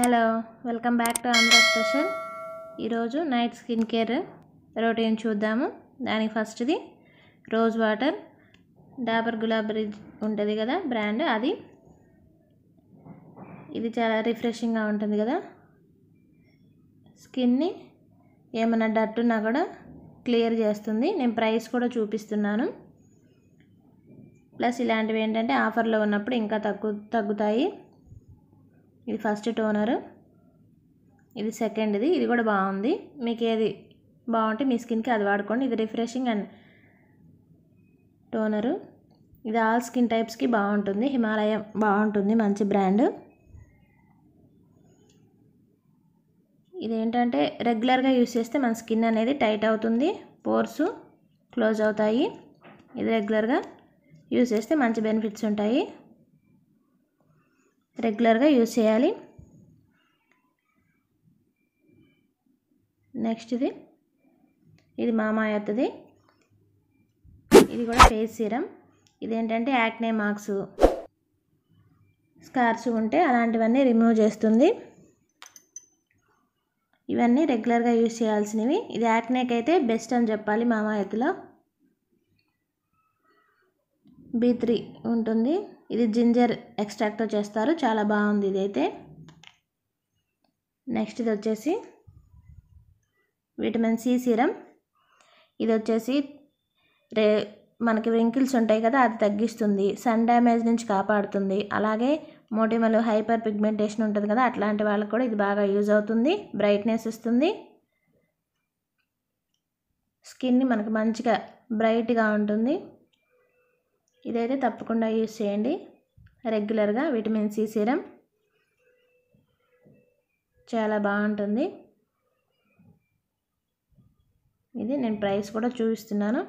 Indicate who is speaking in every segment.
Speaker 1: hello welcome back to Andhra special ఈరోజు night skin care routine చూద్దాము దానికి ఫస్ట్ది రోజ్ వాటర్ డాబర్ గులాబ్ ఉంటుంది కదా బ్రాండ్ అది ఇది చాలా రిఫ్రెషింగ్గా ఉంటుంది కదా స్కిన్ని ఏమైనా డట్ ఉన్నా కూడా క్లియర్ చేస్తుంది నేను ప్రైస్ కూడా చూపిస్తున్నాను ప్లస్ ఇలాంటివి ఏంటంటే ఆఫర్లో ఉన్నప్పుడు ఇంకా తగ్గు తగ్గుతాయి ఇది ఫస్ట్ టోనర్ ఇది సెకండ్ది ఇది కూడా బాగుంది మీకు ఏది బాగుంటే మీ స్కిన్కి అది వాడుకోండి ఇది రిఫ్రెషింగ్ అండ్ టోనరు ఇది ఆల్ స్కిన్ టైప్స్కి బాగుంటుంది హిమాలయ బాగుంటుంది మంచి బ్రాండ్ ఇదేంటంటే రెగ్యులర్గా యూస్ చేస్తే మన స్కిన్ అనేది టైట్ అవుతుంది పోర్సు క్లోజ్ అవుతాయి ఇది రెగ్యులర్గా యూస్ చేస్తే మంచి బెనిఫిట్స్ ఉంటాయి రెగ్యులర్గా యూజ్ చేయాలి నెక్స్ట్ది ఇది అవుతుంది ఇది కూడా ఫేస్ సీరం ఇదేంటంటే యాక్నే మార్క్స్ స్కార్స్ ఉంటే అలాంటివన్నీ రిమూవ్ చేస్తుంది ఇవన్నీ రెగ్యులర్గా యూజ్ చేయాల్సినవి ఇది యాక్నేక్ అయితే బెస్ట్ అని చెప్పాలి ఎత్తులో బీ త్రీ ఉంటుంది ఇది జింజర్ ఎక్స్ట్రాక్ట్తో చేస్తారు చాలా బాగుంది ఇదైతే నెక్స్ట్ ఇది వచ్చేసి విటమిన్ సి సీరం ఇది వచ్చేసి రే మనకి వెంకిల్స్ ఉంటాయి కదా అది తగ్గిస్తుంది సన్ డ్యామేజ్ నుంచి కాపాడుతుంది అలాగే మోటిమలు హైపర్ పిగ్మెంటేషన్ ఉంటుంది కదా అట్లాంటి వాళ్ళకి కూడా ఇది బాగా యూజ్ అవుతుంది బ్రైట్నెస్ ఇస్తుంది స్కిన్ని మనకు మంచిగా బ్రైట్గా ఉంటుంది ఇదైతే తప్పకుండా యూజ్ చేయండి రెగ్యులర్గా విటమిన్ సి సీరం చాలా బాగుంటుంది ఇది నేను ప్రైస్ కూడా చూపిస్తున్నాను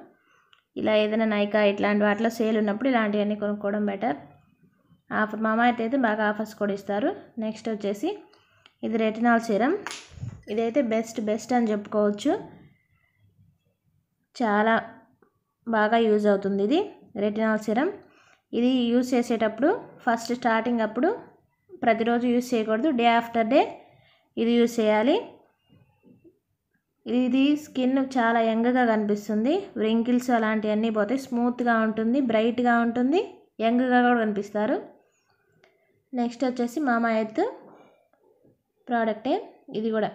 Speaker 1: ఇలా ఏదైనా నైకా ఇట్లాంటి వాటిలో సేల్ ఉన్నప్పుడు ఇలాంటివన్నీ కొనుక్కోవడం బెటర్ ఆఫర్ మామాయిత్ అయితే బాగా ఆఫర్స్ కూడా ఇస్తారు నెక్స్ట్ వచ్చేసి ఇది రెటినాల్ సీరం ఇదైతే బెస్ట్ బెస్ట్ అని చెప్పుకోవచ్చు చాలా బాగా యూజ్ అవుతుంది ఇది రెటినాల్ సిరం ఇది యూజ్ చేసేటప్పుడు ఫస్ట్ స్టార్టింగ్ అప్పుడు ప్రతిరోజు యూస్ చేయకూడదు డే ఆఫ్టర్ డే ఇది యూజ్ చేయాలి ఇది స్కిన్ చాలా యంగ్గా కనిపిస్తుంది వ్రింకిల్స్ అలాంటివన్నీ పోతాయి స్మూత్గా ఉంటుంది బ్రైట్గా ఉంటుంది యంగ్గా కూడా కనిపిస్తారు నెక్స్ట్ వచ్చేసి మామా ఎత్ ప్రోడక్టే ఇది కూడా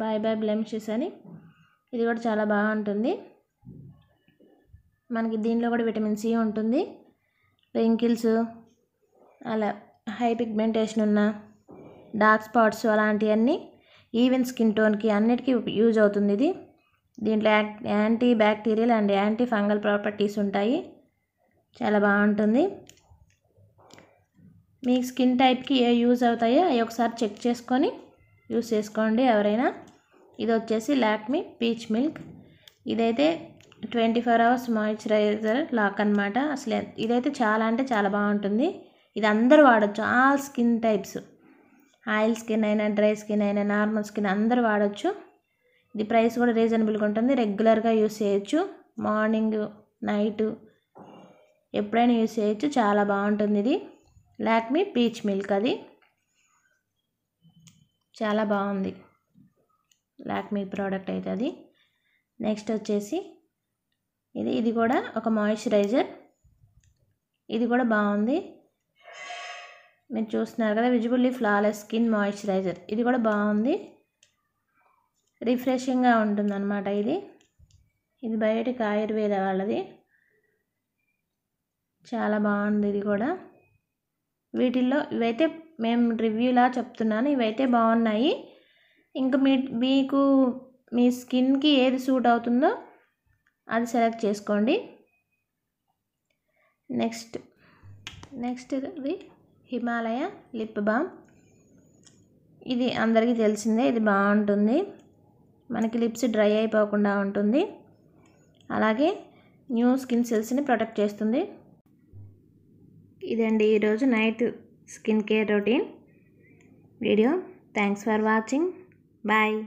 Speaker 1: బాయ్ బాయ్ బ్లెమ్షెస్ అని ఇది కూడా చాలా బాగుంటుంది మనకి దీనిలో కూడా విటమిన్ సి ఉంటుంది రింకిల్స్ అలా హై పిగ్మెంటేషన్ ఉన్న డార్క్ స్పాట్స్ అలాంటివన్నీ ఈవెన్ స్కిన్ టోన్కి అన్నిటికీ యూజ్ అవుతుంది ఇది దీంట్లో antibacterial and antifungal properties ఉంటాయి చాలా బాగుంటుంది మీ స్కిన్ టైప్కి ఏ యూజ్ అవుతాయో అవి ఒకసారి చెక్ చేసుకొని యూజ్ చేసుకోండి ఎవరైనా ఇది వచ్చేసి లాక్మీ పీచ్ మిల్క్ ఇదైతే twenty four hours moisturiser lock అనమాట అసలు ఇదైతే చాలా అంటే చాలా బాగుంటుంది ఇది అందరూ వాడచ్చు all skin types oil skin అయినా డ్రై స్కిన్ అయినా నార్మల్ స్కిన్ అందరూ వాడచ్చు ఇది ప్రైస్ కూడా రీజనబుల్గా ఉంటుంది రెగ్యులర్గా యూస్ చేయొచ్చు మార్నింగ్ నైట్ ఎప్పుడైనా యూస్ చేయొచ్చు చాలా బాగుంటుంది ఇది లాక్మీ పీచ్ మిల్క్ అది చాలా బాగుంది లాక్మీ ప్రోడక్ట్ అయితే అది నెక్స్ట్ వచ్చేసి ఇది ఇది కూడా ఒక మాయిశ్చరైజర్ ఇది కూడా బాగుంది మీరు చూస్తున్నారు కదా విజిబుల్లీ ఫ్లాలెస్ స్కిన్ మాయిశ్చరైజర్ ఇది కూడా బాగుంది రిఫ్రెషింగ్గా ఉంటుందన్నమాట ఇది ఇది బయటికి ఆయుర్వేద వాళ్ళది చాలా బాగుంది ఇది కూడా వీటిల్లో ఇవైతే మేము రివ్యూలా చెప్తున్నాను ఇవైతే బాగున్నాయి ఇంకా మీ మీకు మీ స్కిన్కి ఏది సూట్ అవుతుందో అది సెలెక్ట్ చేసుకోండి నెక్స్ట్ నెక్స్ట్ ఇది హిమాలయ లిప్ బామ్ ఇది అందరికీ తెలిసిందే ఇది బాగుంటుంది మనకి లిప్స్ డ్రై అయిపోకుండా ఉంటుంది అలాగే న్యూ స్కిన్ సెల్స్ని ప్రొటెక్ట్ చేస్తుంది ఇదండి ఈరోజు night skin care routine video thanks for watching bye